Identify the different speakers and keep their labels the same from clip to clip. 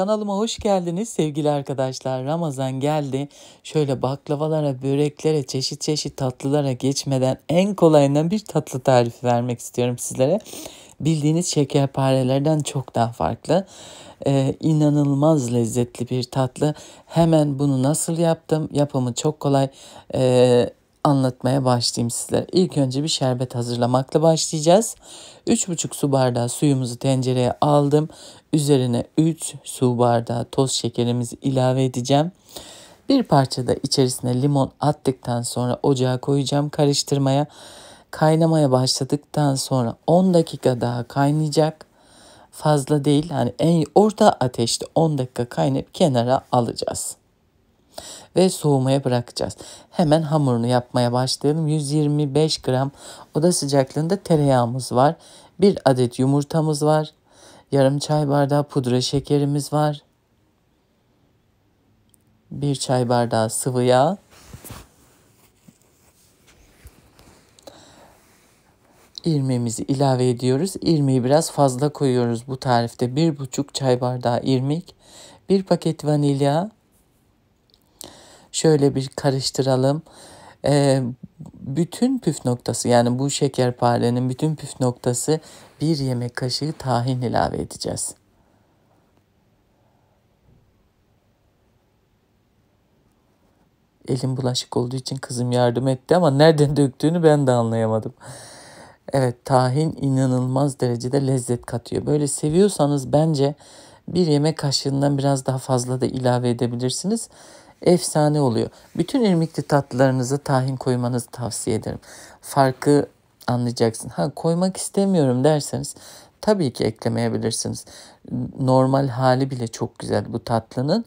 Speaker 1: Kanalıma hoş geldiniz sevgili arkadaşlar. Ramazan geldi. Şöyle baklavalara, böreklere, çeşit çeşit tatlılara geçmeden en kolayından bir tatlı tarifi vermek istiyorum sizlere. Bildiğiniz şekerparelerden çok daha farklı. Ee, inanılmaz lezzetli bir tatlı. Hemen bunu nasıl yaptım? Yapımı çok kolay. Ee, anlatmaya başlayayım sizlere. İlk önce bir şerbet hazırlamakla başlayacağız. 3,5 su bardağı suyumuzu tencereye aldım. Üzerine 3 su bardağı toz şekerimizi ilave edeceğim. Bir parça da içerisine limon attıktan sonra ocağa koyacağım karıştırmaya. Kaynamaya başladıktan sonra 10 dakika daha kaynayacak. Fazla değil yani en orta ateşte 10 dakika kaynayıp kenara alacağız ve soğumaya bırakacağız. Hemen hamurunu yapmaya başlayalım. 125 gram oda sıcaklığında tereyağımız var. 1 adet yumurtamız var. Yarım çay bardağı pudra şekerimiz var. 1 çay bardağı sıvı yağ. irmiğimizi ilave ediyoruz. İrmiği biraz fazla koyuyoruz bu tarifte. 1,5 çay bardağı irmik, 1 paket vanilya, şöyle bir karıştıralım. E, bütün püf noktası yani bu şekerparenin bütün püf noktası bir yemek kaşığı tahin ilave edeceğiz. Elim bulaşık olduğu için kızım yardım etti ama nereden döktüğünü ben de anlayamadım. Evet tahin inanılmaz derecede lezzet katıyor. Böyle seviyorsanız bence bir yemek kaşığından biraz daha fazla da ilave edebilirsiniz efsane oluyor. Bütün irmikli tatlılarınızı tahin koymanızı tavsiye ederim. Farkı anlayacaksın. Ha koymak istemiyorum derseniz tabii ki eklemeyebilirsiniz. Normal hali bile çok güzel bu tatlının.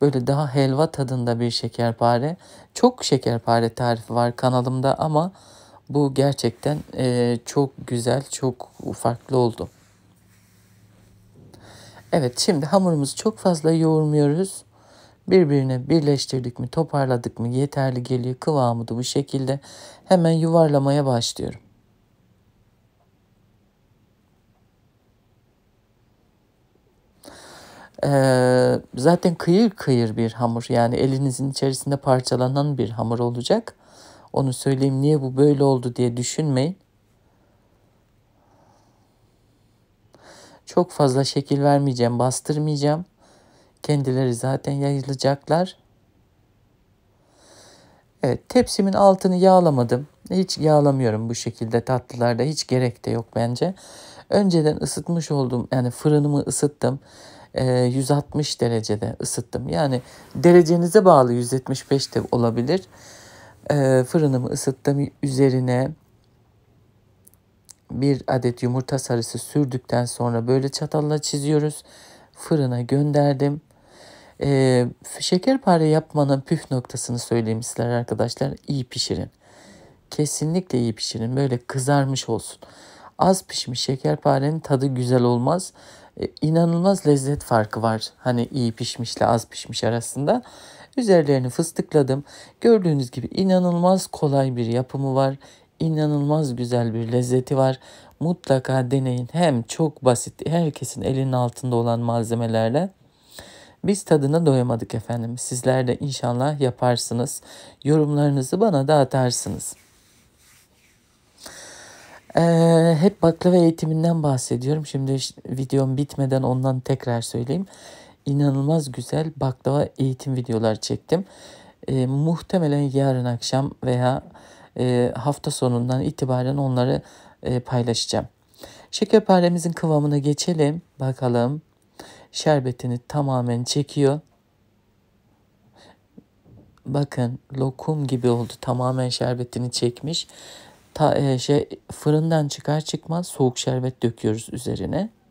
Speaker 1: Böyle daha helva tadında bir şekerpare. Çok şekerpare tarifi var kanalımda ama bu gerçekten e, çok güzel, çok farklı oldu. Evet şimdi hamurumuzu çok fazla yoğurmuyoruz. Birbirine birleştirdik mi toparladık mı yeterli geliyor kıvamı da bu şekilde hemen yuvarlamaya başlıyorum. Ee, zaten kıyır kıyır bir hamur yani elinizin içerisinde parçalanan bir hamur olacak. Onu söyleyeyim niye bu böyle oldu diye düşünmeyin. Çok fazla şekil vermeyeceğim, bastırmayacağım. Kendileri zaten yayılacaklar. Evet, tepsimin altını yağlamadım. Hiç yağlamıyorum bu şekilde tatlılarda. Hiç gerek de yok bence. Önceden ısıtmış oldum. Yani fırınımı ısıttım. E, ee, 160 derecede ısıttım. Yani derecenize bağlı 175 de olabilir. E, fırınımı ısıttım. Üzerine bir adet yumurta sarısı sürdükten sonra böyle çatalla çiziyoruz. Fırına gönderdim. E, şekerpare yapmanın püf noktasını söyleyeyim sizler arkadaşlar. İyi pişirin. Kesinlikle iyi pişirin. Böyle kızarmış olsun. Az pişmiş şekerparenin tadı güzel olmaz. E, inanılmaz lezzet farkı var. Hani iyi pişmişle az pişmiş arasında. Üzerlerini fıstıkladım. Gördüğünüz gibi inanılmaz kolay bir yapımı var. İnanılmaz güzel bir lezzeti var. Mutlaka deneyin. Hem çok basit, herkesin elinin altında olan malzemelerle biz tadına doyamadık efendim. Sizler de inşallah yaparsınız. Yorumlarınızı bana da atarsınız. Ee, hep baklava eğitiminden bahsediyorum. Şimdi videom bitmeden ondan tekrar söyleyeyim. İnanılmaz güzel baklava eğitim videolar çektim. Ee, muhtemelen yarın akşam veya e, hafta sonundan itibaren onları e, paylaşacağım. Şekerparemizin kıvamına geçelim. Bakalım şerbetini tamamen çekiyor. Bakın lokum gibi oldu. Tamamen şerbetini çekmiş. Ta, e, şey fırından çıkar çıkmaz soğuk şerbet döküyoruz üzerine.